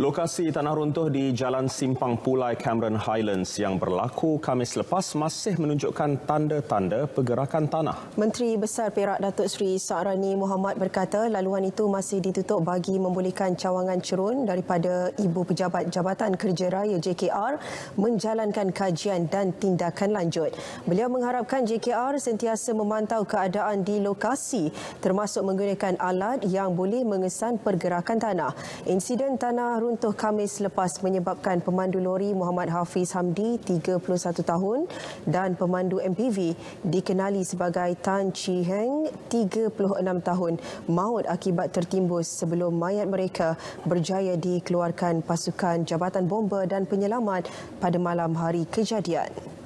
Lokasi tanah runtuh di Jalan Simpang Pulai Cameron Highlands yang berlaku Khamis lepas masih menunjukkan tanda-tanda pergerakan tanah. Menteri Besar Perak Datuk Seri Sa'rani Muhammad berkata laluan itu masih ditutup bagi membolehkan cawangan cerun daripada Ibu Pejabat Jabatan Kerja Raya JKR menjalankan kajian dan tindakan lanjut. Beliau mengharapkan JKR sentiasa memantau keadaan di lokasi termasuk menggunakan alat yang boleh mengesan pergerakan tanah. Insiden tanah runtuh runtuh Kamis lepas menyebabkan pemandu lori Muhammad Hafiz Hamdi, 31 tahun dan pemandu MPV dikenali sebagai Tan Chi Heng, 36 tahun maut akibat tertimbus sebelum mayat mereka berjaya dikeluarkan pasukan Jabatan Bomba dan Penyelamat pada malam hari kejadian.